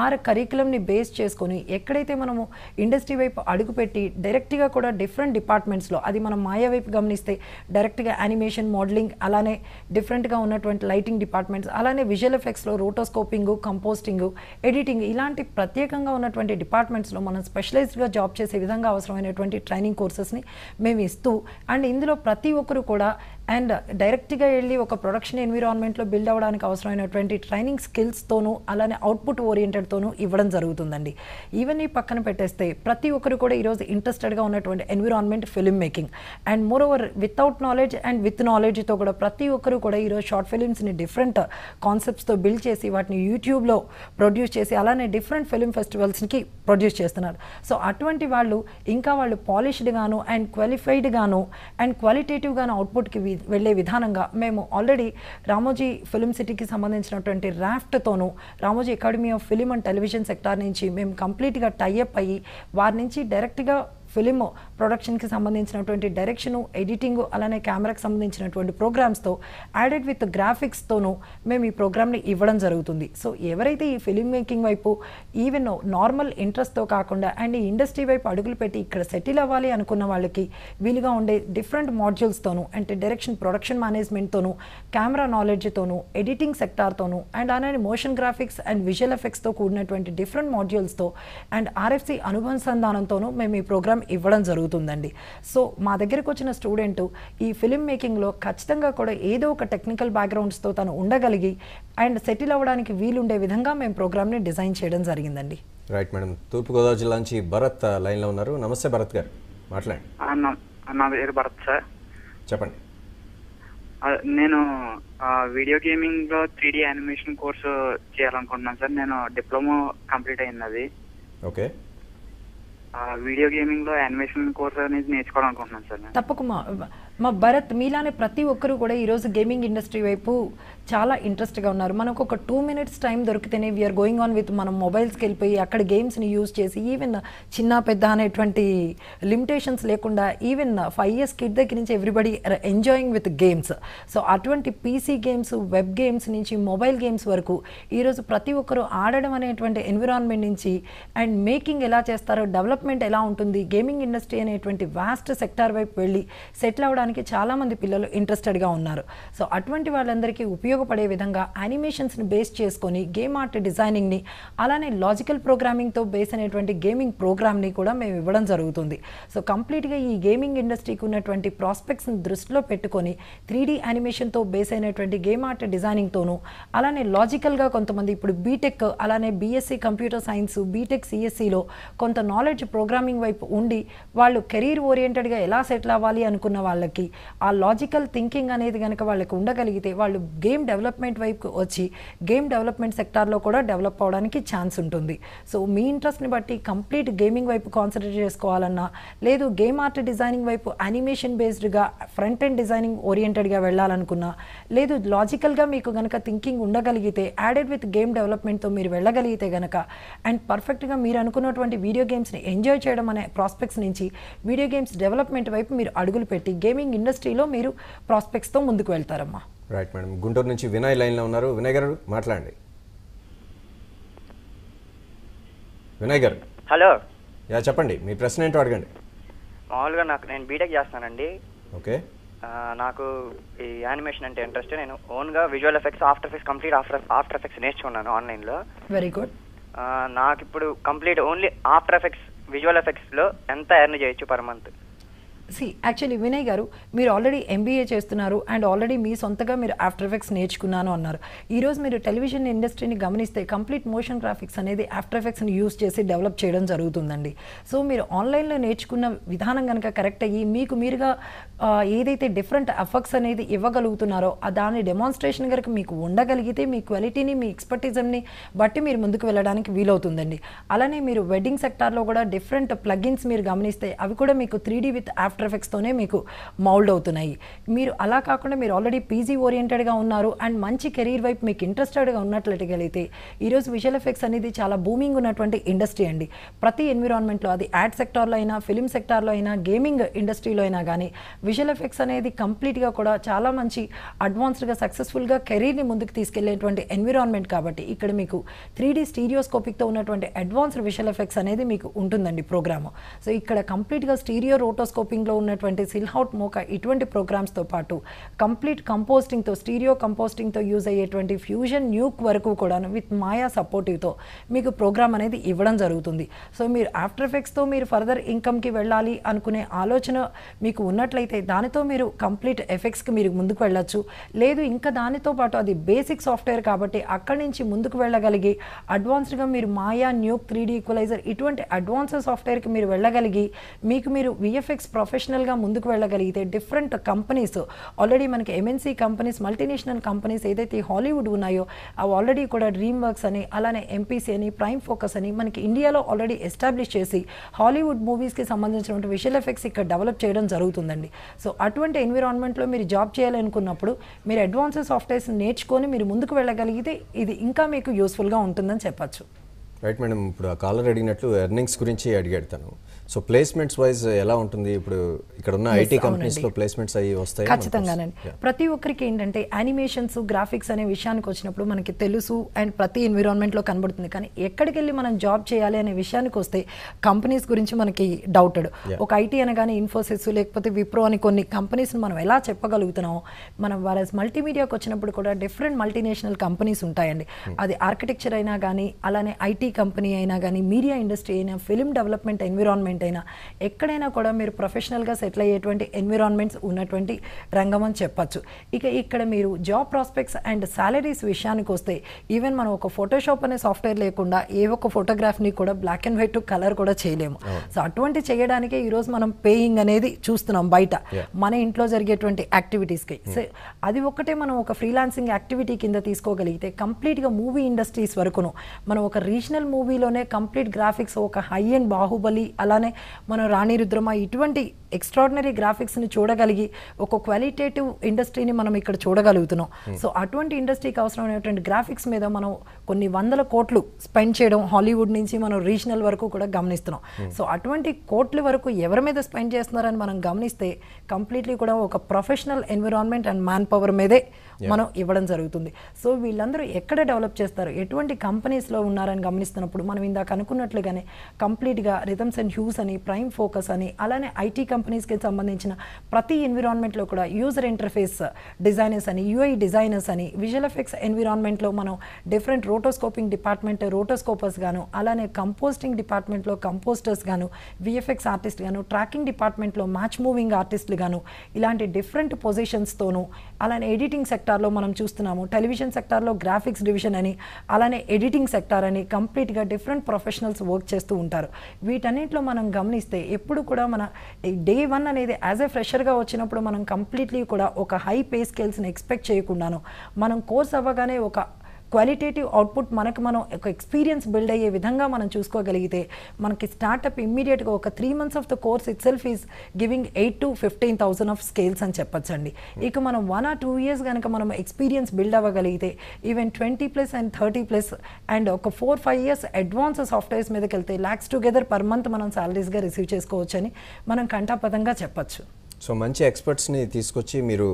ఆ కరికులంని బేస్ చేసుకొని ఎక్కడైతే మనము ఇండస్ట్రీ వైపు అడుగుపెట్టి డైరెక్ట్గా కూడా డిఫరెంట్ డిపార్ట్మెంట్స్లో అది మనం మాయా వైపు గమనిస్తే డైరెక్ట్గా యానిమేషన్ మోడలింగ్ అలానే డిఫరెంట్గా ఉన్నటువంటి లైటింగ్ డిపార్ట్మెంట్స్ అలానే విజువల్ ఎఫెక్ట్స్లో రోటోస్కోపింగ్ కంపోస్టింగ్ ఎడిటింగ్ ఇలాంటి ప్రత్యేకంగా ఉన్నటువంటి డిపార్ట్మెంట్స్లో మనం స్పెషలైజ్డ్గా జాబ్ చేసే విధంగా అవసరమైనటువంటి ట్రైనింగ్ కోర్సెస్ని మేము ఇస్తూ అండ్ ఇందులో ప్రతి ఒక్కరు కూడా అండ్ డైరెక్ట్గా వెళ్ళి ఒక ప్రొడక్షన్ ఎన్విరాన్మెంట్లో బిల్డ్ అవ్వడానికి అవసరమైనటువంటి ట్రైనింగ్ స్కిల్స్తోనూ అలానే అవుట్పుట్ ఓరియంటెడ్తోనూ ఇవ్వడం జరుగుతుందండి ఈ పక్కన పెట్టేస్తే ప్రతి ఒక్కరు కూడా ఈరోజు ఇంట్రెస్టెడ్గా ఉన్నటువంటి environment film making and moreover without knowledge and with నాలెడ్జ్తో కూడా ప్రతి ఒక్కరు కూడా ఈరోజు షార్ట్ ఫిలిమ్స్ని డిఫరెంట్ కాన్సెప్ట్స్తో బిల్డ్ చేసి వాటిని యూట్యూబ్లో ప్రొడ్యూస్ చేసి అలానే డిఫరెంట్ ఫిల్మ్ ఫెస్టివల్స్కి ప్రొడ్యూస్ చేస్తున్నారు సో అటువంటి వాళ్ళు ఇంకా వాళ్ళు పాలిష్డ్ గాను అండ్ క్వాలిఫైడ్ గాను అండ్ క్వాలిటేటివ్గాను గాను అవుట్పుట్కి వెళ్ళే విధానంగా మేము ఆల్రెడీ రామోజీ ఫిలిం సిటీకి సంబంధించినటువంటి ర్యాఫ్ట్తోనూ Ramoji academy of film and television sector నుంచి మేము కంప్లీట్గా టైఅప్ అయ్యి వారి నుంచి డైరెక్ట్గా ఫిలిం ప్రొడక్షన్కి సంబంధించినటువంటి డైరెక్షను ఎడిటింగ్ అలానే కెమెరాకి సంబంధించినటువంటి ప్రోగ్రామ్స్తో యాడెడ్ విత్ గ్రాఫిక్స్తోనూ మేము ఈ ప్రోగ్రామ్ని ఇవ్వడం జరుగుతుంది సో ఎవరైతే ఈ ఫిలిం మేకింగ్ వైపు ఈవెన్ నార్మల్ ఇంట్రెస్ట్తో కాకుండా అండ్ ఈ ఇండస్ట్రీ వైపు అడుగులు పెట్టి ఇక్కడ సెటిల్ అవ్వాలి అనుకున్న వాళ్ళకి వీలుగా ఉండే డిఫరెంట్ మాడ్యూల్స్తోనూ అంటే డైరెక్షన్ ప్రొడక్షన్ మేనేజ్మెంట్తోనూ కెమెరా నాలెడ్జ్తోనూ ఎడిటింగ్ సెక్టార్తోనూ అండ్ అలానే మోషన్ గ్రాఫిక్స్ అండ్ విజువల్ ఎఫెక్ట్స్తో కూడినటువంటి డిఫరెంట్ మాడ్యూల్స్తో అండ్ ఆర్ఎఫ్సి సంధానంతోనూ మేము ఈ ప్రోగ్రామ్ ఇవ్వడం జరుగుతుంది జరుగుతుందండి సో మా దగ్గరకు వచ్చిన స్టూడెంట్ ఈ ఫిలిం మేకింగ్లో ఖచ్చితంగా కూడా ఏదో ఒక టెక్నికల్ బ్యాక్గ్రౌండ్స్తో తను ఉండగలిగి అండ్ సెటిల్ అవ్వడానికి వీలుండే విధంగా మేము ప్రోగ్రామ్ని డిజైన్ చేయడం జరిగిందండి రైట్ మేడం తూర్పుగోదావరి జిల్లా నుంచి భరత్ లైన్లో ఉన్నారు నమస్తే భరత్ గారు మాట్లాడండి పేరు భరత్ సార్ చెప్పండి నేను వీడియో గేమింగ్లో త్రీ డి యానిమేషన్ కోర్సు చేయాలనుకుంటున్నాను సార్ నేను డిప్లొమా కంప్లీట్ అయింది అది ఓకే వీడియో గేమింగ్ లో యానిమేషన్ కోర్స్ అనేది నేర్చుకోవాలనుకుంటున్నాను సార్ తప్పకుండా మా భరత్ మీలానే ప్రతి ఒక్కరూ కూడా ఈ రోజు గేమింగ్ ఇండస్ట్రీ వైపు చాలా ఇంట్రెస్ట్గా ఉన్నారు మనకు ఒక టూ మినిట్స్ టైం దొరికితేనే వీఆర్ గోయింగ్ ఆన్ విత్ మనం మొబైల్స్కి వెళ్ళిపోయి అక్కడ గేమ్స్ని యూజ్ చేసి ఈవెన్ చిన్న పెద్ద అనేటువంటి లిమిటేషన్స్ లేకుండా ఈవెన్ ఫైవ్ ఇయర్స్ కిడ్ దగ్గర నుంచి everybody enjoying with games so అటువంటి పీసీ గేమ్స్ వెబ్ గేమ్స్ నుంచి మొబైల్ గేమ్స్ వరకు ఈరోజు ప్రతి ఒక్కరూ ఆడడం అనేటువంటి ఎన్విరాన్మెంట్ నుంచి అండ్ మేకింగ్ ఎలా చేస్తారో డెవలప్మెంట్ ఎలా ఉంటుంది గేమింగ్ ఇండస్ట్రీ అనేటువంటి వాస్ట్ సెక్టార్ వైపు వెళ్ళి సెటిల్ అవ్వడానికి చాలామంది పిల్లలు ఇంట్రెస్టెడ్గా ఉన్నారు సో అటువంటి వాళ్ళందరికీ ఉపయోగం ఉపయోగపడే విధంగా యానిమేషన్స్ని బేస్ చేసుకొని గేమ్ ఆర్ట్ డిజైనింగ్ని అలానే లాజికల్ ప్రోగ్రామింగ్తో బేస్ అనేటువంటి గేమింగ్ ప్రోగ్రామ్ని కూడా మేము ఇవ్వడం జరుగుతుంది సో కంప్లీట్గా ఈ గేమింగ్ ఇండస్ట్రీకి ఉన్నటువంటి ప్రాస్పెక్ట్స్ని దృష్టిలో పెట్టుకొని త్రీ డీ యానిమేషన్తో బేస్ అయినటువంటి గేమ్ ఆర్ట్ డిజైనింగ్తోనూ అలానే లాజికల్గా కొంతమంది ఇప్పుడు బీటెక్ అలానే బీఎస్సీ కంప్యూటర్ సైన్స్ బీటెక్ సిఎస్సిలో కొంత నాలెడ్జ్ ప్రోగ్రామింగ్ వైపు ఉండి వాళ్ళు కెరీర్ ఓరియంటెడ్గా ఎలా సెటిల్ అవ్వాలి అనుకున్న వాళ్ళకి ఆ లాజికల్ థింకింగ్ అనేది కనుక వాళ్ళకి ఉండగలిగితే వాళ్ళు గేమ్ గేమ్ డెవలప్మెంట్ వైపు వచ్చి గేమ్ డెవలప్మెంట్ సెక్టార్లో కూడా డెవలప్ అవడానికి ఛాన్స్ ఉంటుంది సో మీ ఇంట్రెస్ట్ని బట్టి కంప్లీట్ గేమింగ్ వైపు కాన్సన్ట్రేట్ చేసుకోవాలన్నా లేదు గేమ్ ఆర్ట్ డిజైనింగ్ వైపు అనిమేషన్ బేస్డ్గా ఫ్రంట్ అండ్ డిజైనింగ్ ఓరియంటెడ్గా వెళ్ళాలనుకున్నా లేదు లాజికల్గా మీకు కనుక థింకింగ్ ఉండగలిగితే యాడెడ్ విత్ గేమ్ డెవలప్మెంట్తో మీరు వెళ్ళగలిగితే కనుక అండ్ పర్ఫెక్ట్గా మీరు అనుకున్నటువంటి వీడియో గేమ్స్ని ఎంజాయ్ చేయడం అనే ప్రాస్పెక్ట్స్ నుంచి వీడియో గేమ్స్ డెవలప్మెంట్ వైపు మీరు అడుగులు పెట్టి గేమింగ్ ఇండస్ట్రీలో మీరు ప్రాస్పెక్ట్స్తో ముందుకు వెళ్తారమ్మా రైట్ మేడం గుంటూరు నుంచి వినయ్ లైన్లో ఉన్నారు వినయ్ గారు మాట్లాడండి వినయ్ గారు హలో యా చెప్పండి మీ ప్రశ్న ఏంటో అడగండి మామూలుగా నాకు నేను బీటెక్ చేస్తానండి ఓకే నాకు ఈ యానిమేషన్ అంటే ఇంట్రెస్ట్ నేను ఓన్గా visual effects after effects complete after after effects నేర్చుకున్నాను ఆన్లైన్లో వెరీ గుడ్ నాకు ఇప్పుడు complete only after effects visual ఎఫెక్ట్స్లో ఎంత ఎర్న్ చేయొచ్చు per month see actually Vinay గారు మీరు ఆల్రెడీ ఎంబీఏ చేస్తున్నారు అండ్ ఆల్రెడీ మీ సొంతగా మీరు ఆఫ్టర్ ఎఫెక్ట్స్ నేర్చుకున్నాను అన్నారు ఈరోజు మీరు టెలివిజన్ ఇండస్ట్రీని గమనిస్తే కంప్లీట్ మోషన్ గ్రాఫిక్స్ అనేది ఆఫ్టర్ ఎఫెక్ట్స్ని యూస్ చేసి డెవలప్ చేయడం జరుగుతుందండి సో మీరు ఆన్లైన్లో నేర్చుకున్న విధానం కనుక కరెక్ట్ అయ్యి మీకు మీరుగా ఏదైతే డిఫరెంట్ ఎఫెక్ట్స్ అనేది ఇవ్వగలుగుతున్నారో దాని డెమాన్స్ట్రేషన్ కనుక మీకు ఉండగలిగితే మీ క్వాలిటీని మీ ఎక్స్పర్టిజంని బట్టి మీరు ముందుకు వెళ్ళడానికి వీలవుతుందండి అలానే మీరు వెడ్డింగ్ సెక్టార్లో కూడా డిఫరెంట్ ప్లగిన్స్ మీరు గమనిస్తే అవి కూడా మీకు త్రీ విత్ ఆఫ్టర్ ఆఫ్టర్ ఎఫెక్ట్స్తోనే మీకు మౌల్డ్ అవుతున్నాయి మీరు అలా కాకుండా మీరు ఆల్రెడీ పీజీ ఓరియంటెడ్గా ఉన్నారు అండ్ మంచి కెరీర్ వైపు మీకు ఇంట్రెస్టెడ్గా ఉన్నట్లయితే ఈరోజు విజువల్ ఎఫెక్ట్స్ అనేది చాలా బూమింగ్ ఉన్నటువంటి ఇండస్ట్రీ అండి ప్రతి ఎన్విరాన్మెంట్లో అది యాడ్ సెక్టార్లో అయినా ఫిలిం సెక్టార్లో అయినా గేమింగ్ ఇండస్ట్రీలో అయినా కానీ విజువల్ ఎఫెక్ట్స్ అనేది కంప్లీట్గా కూడా చాలా మంచి అడ్వాన్స్డ్గా సక్సెస్ఫుల్గా కెరీర్ని ముందుకు తీసుకెళ్లేటువంటి ఎన్విరాన్మెంట్ కాబట్టి ఇక్కడ మీకు త్రీ డీ స్టీరియోస్కోపిక్తో ఉన్నటువంటి అడ్వాన్స్డ్ విజువల్ ఎఫెక్ట్స్ అనేది మీకు ఉంటుందండి ప్రోగ్రాము సో ఇక్కడ కంప్లీట్గా స్టీరియో రోటోస్కోపింగ్లో మార్కెట్లో ఉన్నటువంటి సిల్హౌట్ మోక ఇటువంటి ప్రోగ్రామ్స్తో పాటు కంప్లీట్ కంపోస్టింగ్తో స్టీరియో కంపోస్టింగ్తో యూజ్ అయ్యేటువంటి ఫ్యూజన్ న్యూక్ వరకు కూడాను విత్ మాయా సపోర్టివ్తో మీకు ప్రోగ్రామ్ అనేది ఇవ్వడం జరుగుతుంది సో మీరు ఆఫ్టర్ ఎఫెక్ట్స్తో మీరు ఫర్దర్ ఇన్కమ్కి వెళ్ళాలి అనుకునే ఆలోచన మీకు ఉన్నట్లయితే దానితో మీరు కంప్లీట్ ఎఫెక్ట్స్కి మీరు ముందుకు వెళ్ళొచ్చు లేదు ఇంకా దానితో పాటు అది బేసిక్ సాఫ్ట్వేర్ కాబట్టి అక్కడి నుంచి ముందుకు వెళ్ళగలిగి అడ్వాన్స్డ్గా మీరు Maya Nuke three D equalizer ఇటువంటి అడ్వాన్స్డ్ సాఫ్ట్వేర్కి మీరు వెళ్ళగలిగి మీకు మీరు విఎఫ్ఎక్స్ ప్రొఫె ప్రొఫెషనల్గా ముందుకు వెళ్ళగలిగితే డిఫరెంట్ కంపెనీస్ ఆల్రెడీ మనకి ఎంఎన్సీ కంపెనీస్ మల్టీనేషనల్ కంపెనీస్ ఏదైతే హాలీవుడ్ ఉన్నాయో అవి ఆల్రెడీ కూడా డ్రీమ్ వర్క్స్ అని అలానే ఎంపీసీ అని ప్రైమ్ ఫోకస్ అని మనకి ఇండియాలో ఆల్రెడీ ఎస్టాబ్లిష్ చేసి హాలీవుడ్ మూవీస్కి సంబంధించినటువంటి విషయల్ ఎఫెక్ట్స్ ఇక్కడ డెవలప్ చేయడం జరుగుతుందండి సో అటువంటి ఎన్విరాన్మెంట్లో మీరు జాబ్ చేయాలనుకున్నప్పుడు మీరు అడ్వాన్సెస్ సాఫ్ట్వేర్స్ నేర్చుకొని మీరు ముందుకు వెళ్ళగలిగితే ఇది ఇంకా మీకు యూస్ఫుల్గా ఉంటుందని చెప్పచ్చు రైట్ మేడం ఇప్పుడు ఆ కాలర్ అడిగినట్లు ఎర్నింగ్స్ గురించి అడిగాడు తను సో ప్లేస్మెంట్స్ వైజ్ ఎలా ఉంటుంది ఇప్పుడు ఇక్కడ ఉన్న ఐటీ కంపెనీస్ లో ప్లేస్మెంట్స్ అయ్యి వస్తాయి ఖచ్చితంగానండి ప్రతి ఒక్కరికి ఏంటంటే యానిమేషన్స్ గ్రాఫిక్స్ అనే విషయానికి వచ్చినప్పుడు మనకి తెలుసు అండ్ ప్రతి ఎన్విరాన్మెంట్ లో కనబడుతుంది కానీ ఎక్కడికి వెళ్ళి మనం జాబ్ చేయాలి అనే విషయానికి వస్తే కంపెనీస్ గురించి మనకి డౌటెడ్ ఒక ఐటీ అనగానే ఇన్ఫోసిస్ లేకపోతే విప్రో అని కొన్ని కంపెనీస్ మనం ఎలా చెప్పగలుగుతున్నాము మనం వారస్ మల్టీమీడియాకి వచ్చినప్పుడు కూడా డిఫరెంట్ మల్టీనేషనల్ కంపెనీస్ ఉంటాయండి hmm. అది ఆర్కిటెక్చర్ అయినా కానీ అలానే ఐటీ కంపెనీ అయినా కానీ మీడియా ఇండస్ట్రీ అయినా ఫిల్మ్ డెవలప్మెంట్ ఎన్విరాన్మెంట్ మేనేజ్మెంట్ అయినా ఎక్కడైనా కూడా మీరు ప్రొఫెషనల్గా సెటిల్ అయ్యేటువంటి ఎన్విరాన్మెంట్స్ ఉన్నటువంటి రంగం అని చెప్పచ్చు ఇక ఇక్కడ మీరు జాబ్ ప్రాస్పెక్ట్స్ అండ్ శాలరీస్ విషయానికి వస్తే ఈవెన్ మనం ఒక ఫోటోషాప్ అనే సాఫ్ట్వేర్ లేకుండా ఏ ఒక్క ఫోటోగ్రాఫ్ని కూడా బ్లాక్ అండ్ వైట్ కలర్ కూడా చేయలేము సో అటువంటి చేయడానికే ఈరోజు మనం పేయింగ్ అనేది చూస్తున్నాం బయట మన ఇంట్లో జరిగేటువంటి యాక్టివిటీస్కి hmm. సో అది ఒక్కటే మనం ఒక ఫ్రీలాన్సింగ్ యాక్టివిటీ కింద తీసుకోగలిగితే కంప్లీట్గా మూవీ ఇండస్ట్రీస్ వరకును మనం ఒక రీజనల్ మూవీలోనే కంప్లీట్ గ్రాఫిక్స్ ఒక హై అండ్ బాహుబలి అలానే మనం రాణి రుద్రమ ఇటువంటి ఎక్స్ట్రాడినరీ గ్రాఫిక్స్ని చూడగలిగి ఒక క్వాలిటేటివ్ ఇండస్ట్రీని మనం ఇక్కడ చూడగలుగుతున్నాం hmm. సో అటువంటి ఇండస్ట్రీకి అవసరమైనటువంటి గ్రాఫిక్స్ మీద మనం కొన్ని వందల కోట్లు స్పెండ్ చేయడం హాలీవుడ్ నుంచి మనం రీజనల్ వరకు కూడా గమనిస్తున్నాం hmm. సో అటువంటి కోట్ల వరకు ఎవరి మీద స్పెండ్ చేస్తున్నారని మనం గమనిస్తే కంప్లీట్లీ కూడా ఒక professional environment and manpower మీదే మనం ఇవ్వడం జరుగుతుంది సో వీళ్ళందరూ ఎక్కడ డెవలప్ చేస్తారు ఎటువంటి కంపెనీస్లో ఉన్నారని గమనిస్తున్నప్పుడు మనం ఇందాక అనుకున్నట్లుగానే కంప్లీట్గా రిథమ్స్ అండ్ హ్యూస్ న్యూస్ అని ప్రైమ్ ఫోకస్ అని అలానే ఐటీ కంపెనీస్కి సంబంధించిన ప్రతి ఎన్విరాన్మెంట్లో కూడా యూజర్ ఇంటర్ఫేస్ డిజైనర్స్ అని యూఐ డిజైనర్స్ అని విజువల్ ఎఫెక్ట్స్ ఎన్విరాన్మెంట్లో మనం డిఫరెంట్ రోటోస్కోపింగ్ డిపార్ట్మెంట్ రోటోస్కోపర్స్ గాను అలానే కంపోస్టింగ్ డిపార్ట్మెంట్లో కంపోస్టర్స్ గాను విఎఫ్ఎక్స్ ఆర్టిస్ట్ గాను ట్రాకింగ్ డిపార్ట్మెంట్లో మ్యాచ్ మూవింగ్ ఆర్టిస్టులు గాను ఇలాంటి డిఫరెంట్ పొజిషన్స్తోనూ అలానే ఎడిటింగ్ సెక్టార్లో మనం చూస్తున్నాము టెలివిజన్ సెక్టార్లో గ్రాఫిక్స్ డివిజన్ అని అలానే ఎడిటింగ్ సెక్టార్ అని కంప్లీట్గా డిఫరెంట్ ప్రొఫెషనల్స్ వర్క్ చేస్తూ ఉంటారు వీటన్నిటిలో మనం మనం గమనిస్తే ఎప్పుడు కూడా మన డే వన్ అనేది యాజ్ ఎ ఫ్రెషర్గా వచ్చినప్పుడు మనం కంప్లీట్లీ కూడా ఒక హై పే స్కేల్స్ని ఎక్స్పెక్ట్ చేయకుండాను మనం కోర్స్ అవ్వగానే ఒక క్వాలిటేటివ్ అవుట్పుట్ మనకు మనం ఒక ఎక్స్పీరియన్స్ బిల్డ్ అయ్యే విధంగా మనం చూసుకోగలిగితే మనకి స్టార్టప్ ఇమ్మీడియట్గా ఒక three months of the course itself is giving eight to fifteen thousand of scales అని చెప్పొచ్చండి ఇక మనం వన్ ఆర్ టూ ఇయర్స్ కనుక మనం ఎక్స్పీరియన్స్ బిల్డ్ అవ్వగలిగితే even twenty plus and thirty plus and ఒక ఫోర్ ఫైవ్ ఇయర్స్ అడ్వాన్స్ సాఫ్ట్వేర్స్ మీదకి వెళ్తే ల్యాక్స్ టుగెదర్ పర్ మంత్ మనం శాలరీస్గా రిసీవ్ చేసుకోవచ్చని మనం కంటాపదంగా చెప్పచ్చు సో మంచి ఎక్స్పర్ట్స్ని తీసుకొచ్చి మీరు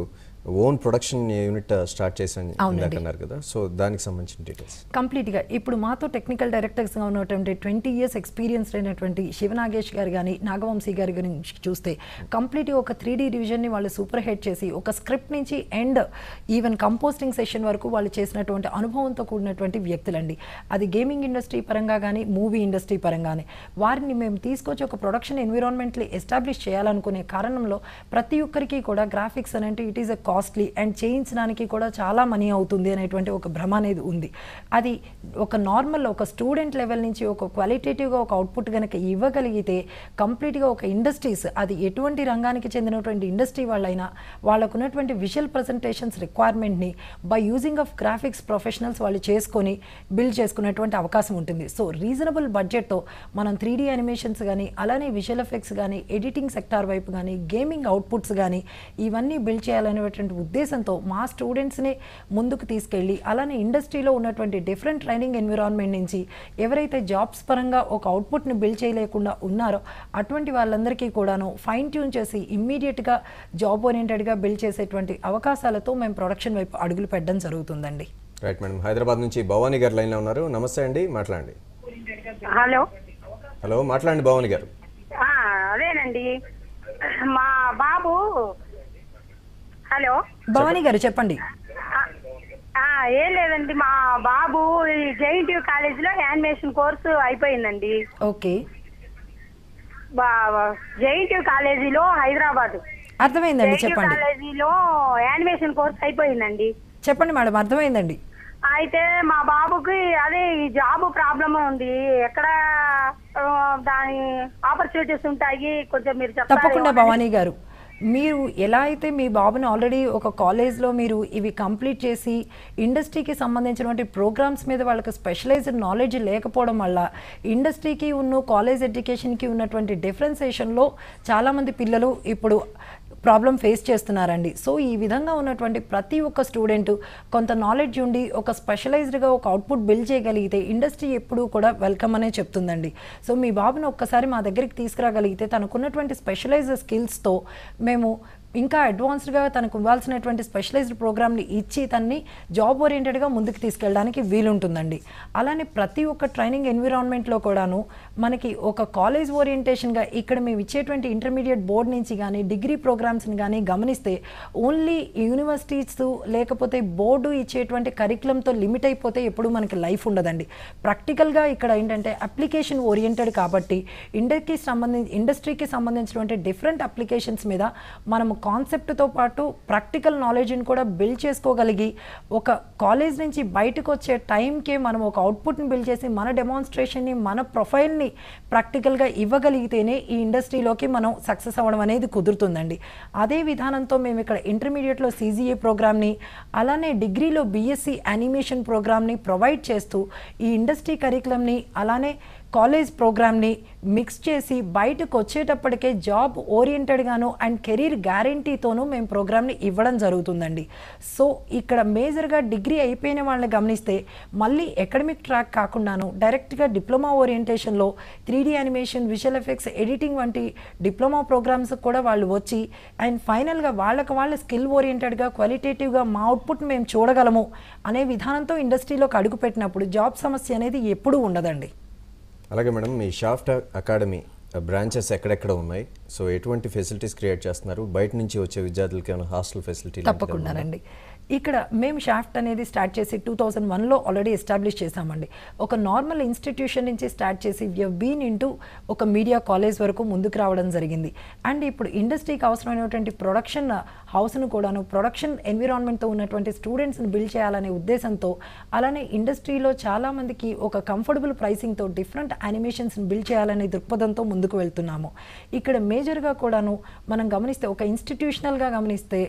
own production unit uh, start చేసింది అన్నారు కదా సో దానికి సంబంధించిన డీటెయిల్స్ కంప్లీట్గా ఇప్పుడు మాతో టెక్నికల్ డైరెక్టర్స్గా ఉన్నటువంటి ట్వంటీ ఇయర్స్ ఎక్స్పీరియన్స్ అయినటువంటి శివనాగేష్ గారు కానీ నాగవంశీ గారి గురించి చూస్తే కంప్లీట్గా ఒక త్రీ డీ డివిజన్ని వాళ్ళు సూపర్ హెడ్ చేసి ఒక స్క్రిప్ట్ నుంచి ఎండ్ ఈవెన్ కంపోస్టింగ్ సెషన్ వరకు వాళ్ళు చేసినటువంటి అనుభవంతో కూడినటువంటి వ్యక్తులండి అది గేమింగ్ ఇండస్ట్రీ పరంగా కానీ మూవీ ఇండస్ట్రీ పరంగానే వారిని మేము తీసుకొచ్చి ఒక ప్రొడక్షన్ ఎన్విరాన్మెంట్లీ ఎస్టాబ్లిష్ చేయాలనుకునే కారణంలో ప్రతి ఒక్కరికి కూడా గ్రాఫిక్స్ అంటే it is a costly and చేయించడానికి కూడా చాలా మనీ అవుతుంది అనేటువంటి ఒక భ్రమ అనేది ఉంది అది ఒక నార్మల్ ఒక స్టూడెంట్ లెవెల్ నుంచి ఒక క్వాలిటేటివ్గా ఒక అవుట్పుట్ కనుక ఇవ్వగలిగితే కంప్లీట్గా ఒక ఇండస్ట్రీస్ అది ఎటువంటి రంగానికి చెందినటువంటి ఇండస్ట్రీ వాళ్ళైనా వాళ్ళకున్నటువంటి విజువల్ ప్రజెంటేషన్స్ రిక్వైర్మెంట్ని by using of graphics professionals వాళ్ళు చేసుకొని బిల్డ్ చేసుకునేటువంటి అవకాశం ఉంటుంది సో రీజనబుల్ బడ్జెట్తో మనం త్రీ డీ యానిమేషన్స్ కానీ అలానే విజువల్ ఎఫెక్ట్స్ కానీ ఎడిటింగ్ సెక్టార్ వైపు కానీ గేమింగ్ అవుట్పుట్స్ కానీ ఇవన్నీ బిల్డ్ చేయాలనే అనేటటువంటి ఉద్దేశంతో మా స్టూడెంట్స్ని ముందుకు తీసుకెళ్ళి అలానే ఇండస్ట్రీలో ఉన్నటువంటి డిఫరెంట్ ట్రైనింగ్ ఎన్విరాన్మెంట్ నుంచి ఎవరైతే జాబ్స్ పరంగా ఒక అవుట్పుట్ని బిల్డ్ చేయలేకుండా ఉన్నారో అటువంటి వాళ్ళందరికీ కూడాను ఫైన్ ట్యూన్ చేసి ఇమ్మీడియట్గా జాబ్ ఓరియంటెడ్గా బిల్డ్ చేసేటువంటి అవకాశాలతో మేము ప్రొడక్షన్ వైపు అడుగులు పెట్టడం జరుగుతుందండి రైట్ మేడం హైదరాబాద్ నుంచి భవానీ గారు లైన్లో ఉన్నారు నమస్తే అండి మాట్లాడండి హలో హలో మాట్లాడండి భవానీ గారు అదేనండి మా బాబు హలో భవానీ గారు చెప్పండి ఏం లేదండి మా బాబు జైంట్ కాలేజ్ లో యానిమేషన్ కోర్సు అయిపోయిందండి ఓకే జైంట్ కాలేజీలో హైదరాబాద్ అర్థమైందండి చెప్పండి కాలేజీలో యానిమేషన్ కోర్స్ అయిపోయిందండి చెప్పండి మేడం అర్థమైందండి అయితే మా బాబుకి అదే ఈ జాబ్ ప్రాబ్లమ్ ఉంది ఎక్కడ దాని ఆపర్చునిటీస్ ఉంటాయి కొంచెం మీరు తప్పకుండా భవానీ గారు మీరు ఎలా అయితే మీ బాబుని ఆల్రెడీ ఒక కాలేజ్లో మీరు ఇవి కంప్లీట్ చేసి ఇండస్ట్రీకి సంబంధించినటువంటి ప్రోగ్రామ్స్ మీద వాళ్ళకి స్పెషలైజ్డ్ నాలెడ్జ్ లేకపోవడం వల్ల ఇండస్ట్రీకి ఉన్న కాలేజ్ ఎడ్యుకేషన్కి ఉన్నటువంటి డిఫరెన్సేషన్లో చాలామంది పిల్లలు ఇప్పుడు ప్రాబ్లం ఫేస్ చేస్తున్నారండి సో ఈ విధంగా ఉన్నటువంటి ప్రతి ఒక్క స్టూడెంట్ కొంత నాలెడ్జ్ ఉండి ఒక స్పెషలైజ్డ్గా ఒక అవుట్పుట్ బిల్డ్ చేయగలిగితే ఇండస్ట్రీ ఎప్పుడూ కూడా వెల్కమ్ అనే చెప్తుందండి సో మీ బాబును ఒక్కసారి మా దగ్గరికి తీసుకురాగలిగితే తనకున్నటువంటి స్పెషలైజ్డ్ స్కిల్స్తో మేము ఇంకా అడ్వాన్స్డ్గా తనకు ఇవ్వాల్సినటువంటి స్పెషలైజ్డ్ ప్రోగ్రామ్ని ఇచ్చి తనని జాబ్ ఓరియంటెడ్గా ముందుకు తీసుకెళ్ళడానికి వీలుంటుందండి అలానే ప్రతి ఒక్క ట్రైనింగ్ ఎన్విరాన్మెంట్లో కూడాను మనకి ఒక కాలేజ్ ఓరియంటేషన్గా ఇక్కడ మేము ఇచ్చేటువంటి ఇంటర్మీడియట్ బోర్డ్ నుంచి కానీ డిగ్రీ ప్రోగ్రామ్స్ని కానీ గమనిస్తే ఓన్లీ యూనివర్సిటీస్ లేకపోతే బోర్డు ఇచ్చేటువంటి కరికులంతో లిమిట్ అయిపోతే ఎప్పుడు మనకి లైఫ్ ఉండదండి ప్రాక్టికల్గా ఇక్కడ ఏంటంటే అప్లికేషన్ ఓరియంటెడ్ కాబట్టి ఇండస్ట్రీకి సంబంధించి ఇండస్ట్రీకి సంబంధించినటువంటి డిఫరెంట్ అప్లికేషన్స్ మీద మనము కాన్సెప్ట్తో పాటు ప్రాక్టికల్ నాలెడ్జ్ని కూడా బిల్డ్ చేసుకోగలిగి ఒక కాలేజ్ నుంచి బయటకు వచ్చే టైంకే మనం ఒక అవుట్పుట్ని బిల్డ్ చేసి మన డెమాన్స్ట్రేషన్ని మన ప్రొఫైల్ని ప్రాక్టికల్గా ఇవ్వగలిగితేనే ఈ ఇండస్ట్రీలోకి మనం సక్సెస్ అవ్వడం అనేది కుదురుతుందండి అదే విధానంతో మేము ఇక్కడ ఇంటర్మీడియట్లో సీజీఏ ప్రోగ్రామ్ని అలానే డిగ్రీలో బీఎస్సీ యానిమేషన్ ప్రోగ్రామ్ని ప్రొవైడ్ చేస్తూ ఈ ఇండస్ట్రీ కరికులంని అలానే కాలేజ్ ప్రోగ్రామ్ని మిక్స్ చేసి బయటకు వచ్చేటప్పటికే జాబ్ ఓరియంటెడ్గాను అండ్ కెరీర్ గ్యారంటీతోనూ మేము ప్రోగ్రామ్ని ఇవ్వడం జరుగుతుందండి సో ఇక్కడ మేజర్గా డిగ్రీ అయిపోయిన వాళ్ళని గమనిస్తే మళ్ళీ అకాడమిక్ ట్రాక్ కాకుండాను డైరెక్ట్గా డిప్లొమా ఓరియంటేషన్లో three D animation visual effects editing వంటి డిప్లొమా ప్రోగ్రామ్స్ కూడా వాళ్ళు వచ్చి అండ్ ఫైనల్గా వాళ్ళకి వాళ్ళ స్కిల్ ఓరియంటెడ్గా క్వాలిటేటివ్గా మా అవుట్పుట్ మేము చూడగలము అనే విధానంతో ఇండస్ట్రీలోకి అడుగుపెట్టినప్పుడు జాబ్ సమస్య అనేది ఎప్పుడూ ఉండదండి అలాగే మేడం మీ షాఫ్ట్ అకాడమీ బ్రాంచెస్ ఎక్కడెక్కడ ఉన్నాయి సో ఎటువంటి ఫెసిలిటీస్ క్రియేట్ చేస్తున్నారు బయట నుంచి వచ్చే విద్యార్థులకి ఏమైనా హాస్టల్ ఫెసిలిటీ తప్పకుండానండి ఇక్కడ మేము షాఫ్ట్ అనేది స్టార్ట్ చేసి టూ థౌజండ్ వన్లో ఆల్రెడీ ఎస్టాబ్లిష్ చేశామండి ఒక నార్మల్ ఇన్స్టిట్యూషన్ నుంచి స్టార్ట్ చేసి వ్యవ్ బీన్ ఇంటూ ఒక మీడియా కాలేజ్ వరకు ముందుకు రావడం జరిగింది అండ్ ఇప్పుడు ఇండస్ట్రీకి అవసరమైనటువంటి ప్రొడక్షన్ హౌస్ను కూడాను ప్రొడక్షన్ ఎన్విరాన్మెంట్తో ఉన్నటువంటి స్టూడెంట్స్ని బిల్డ్ చేయాలనే ఉద్దేశంతో అలానే ఇండస్ట్రీలో చాలామందికి ఒక కంఫర్టబుల్ ప్రైసింగ్తో డిఫరెంట్ యానిమేషన్స్ని బిల్డ్ చేయాలనే దృక్పథంతో ముందుకు వెళ్తున్నాము ఇక్కడ మేజర్గా కూడాను మనం గమనిస్తే ఒక ఇన్స్టిట్యూషనల్గా గమనిస్తే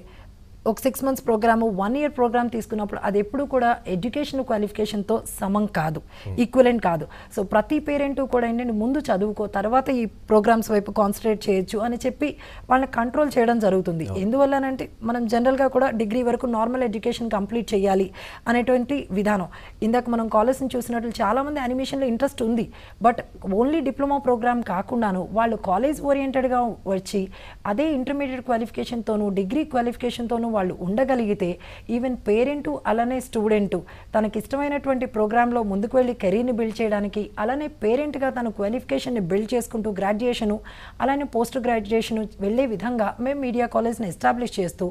ఒక six months program one year program తీసుకున్నప్పుడు అది ఎప్పుడు కూడా ఎడ్యుకేషన్ క్వాలిఫికేషన్తో సమం కాదు ఈక్వలెంట్ hmm. కాదు సో ప్రతి పేరెంట్ కూడా ఏంటంటే ముందు చదువుకో తర్వాత ఈ ప్రోగ్రామ్స్ వైపు కాన్సన్ట్రేట్ చేయొచ్చు అని చెప్పి వాళ్ళని కంట్రోల్ చేయడం జరుగుతుంది ఎందువల్లనంటే మనం జనరల్గా కూడా డిగ్రీ వరకు నార్మల్ ఎడ్యుకేషన్ కంప్లీట్ చేయాలి అనేటువంటి విధానం ఇందాక మనం కాలేజ్ని చూసినట్లు చాలామంది అనిమేషన్లో ఇంట్రెస్ట్ ఉంది బట్ ఓన్లీ డిప్లొమా ప్రోగ్రామ్ కాకుండాను వాళ్ళు కాలేజ్ ఓరియంటెడ్గా వచ్చి అదే ఇంటర్మీడియట్ క్వాలిఫికేషన్తోనూ డిగ్రీ క్వాలిఫికేషన్తోనూ వాళ్ళు ఉండగలిగితే ఈవెన్ పేరెంటు అలానే స్టూడెంటు తనకిష్టమైనటువంటి ప్రోగ్రాంలో ముందుకు వెళ్ళి కెరీర్ని బిల్డ్ చేయడానికి అలానే పేరెంట్గా తన క్వాలిఫికేషన్ని బిల్డ్ చేసుకుంటూ గ్రాడ్యుయేషను అలానే పోస్ట్ గ్రాడ్యుయేషన్ వెళ్ళే విధంగా మేము మీడియా కాలేజ్ని ఎస్టాబ్లిష్ చేస్తూ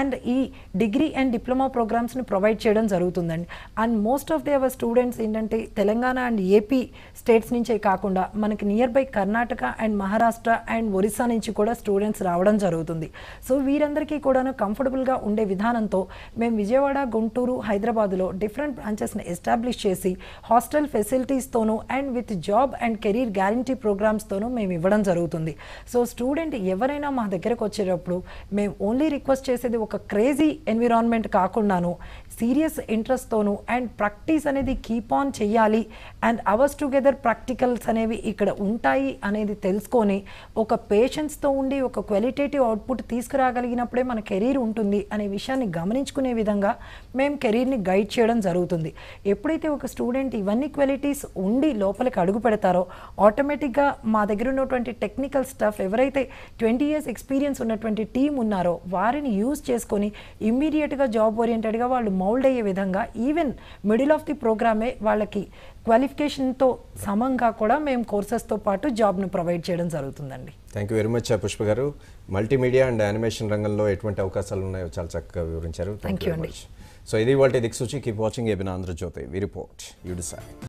అండ్ ఈ డిగ్రీ అండ్ డిప్లొమా ప్రోగ్రామ్స్ని ప్రొవైడ్ చేయడం జరుగుతుందండి and most of the our students ఏంటంటే తెలంగాణ అండ్ ఏపీ స్టేట్స్ నుంచే కాకుండా మనకి nearby Karnataka and Maharashtra and Orissa నుంచి కూడా స్టూడెంట్స్ రావడం జరుగుతుంది సో వీరందరికీ కూడా కంఫర్టబుల్ కంపారబుల్గా ఉండే విధానంతో మేము విజయవాడ గుంటూరు హైదరాబాద్లో డిఫరెంట్ బ్రాంచెస్ని ఎస్టాబ్లిష్ చేసి హాస్టల్ ఫెసిలిటీస్తోనూ and with job and career guarantee ప్రోగ్రామ్స్తోనూ మేము ఇవ్వడం జరుగుతుంది సో స్టూడెంట్ ఎవరైనా మా దగ్గరకు వచ్చేటప్పుడు మేము ఓన్లీ రిక్వెస్ట్ చేసేది ఒక క్రేజీ ఎన్విరాన్మెంట్ కాకుండాను సీరియస్ ఇంట్రెస్ట్తోనూ అండ్ ప్రాక్టీస్ అనేది కీప్ ఆన్ చేయాలి అండ్ అవర్స్ టుగెదర్ ప్రాక్టికల్స్ అనేవి ఇక్కడ ఉంటాయి అనేది తెలుసుకొని ఒక పేషెన్స్తో ఉండి ఒక క్వాలిటేటివ్ అవుట్పుట్ తీసుకురాగలిగినప్పుడే మన కెరీర్ ఉంటుంది జరుగుతుంది అనే విషయాన్ని గమనించుకునే విధంగా మేము కెరీర్ని గైడ్ చేయడం జరుగుతుంది ఎప్పుడైతే ఒక స్టూడెంట్ ఇవన్నీ క్వాలిటీస్ ఉండి లోపలికి అడుగు పెడతారో ఆటోమేటిక్గా మా దగ్గర ఉన్నటువంటి టెక్నికల్ స్టఫ్ ఎవరైతే ట్వంటీ ఇయర్స్ ఎక్స్పీరియన్స్ ఉన్నటువంటి టీం ఉన్నారో వారిని యూజ్ చేసుకొని ఇమ్మీడియట్గా జాబ్ ఓరియంటెడ్గా వాళ్ళు మౌల్డ్ అయ్యే విధంగా ఈవెన్ మిడిల్ ఆఫ్ ది ప్రోగ్రామే వాళ్ళకి క్వాలిఫికేషన్తో సమంగా కూడా మేము కోర్సెస్తో పాటు జాబ్ను ప్రొవైడ్ చేయడం జరుగుతుందండి thank you very much Pushpa గారు మల్టీమీడియా అండ్ యానిమేషన్ రంగంలో ఎటువంటి అవకాశాలు ఉన్నాయో చాలా చక్కగా వివరించారు థ్యాంక్ యూ సో ఇది వాళ్ళ దిక్సూచి keep watching ABN Andhrajyothi we report you decide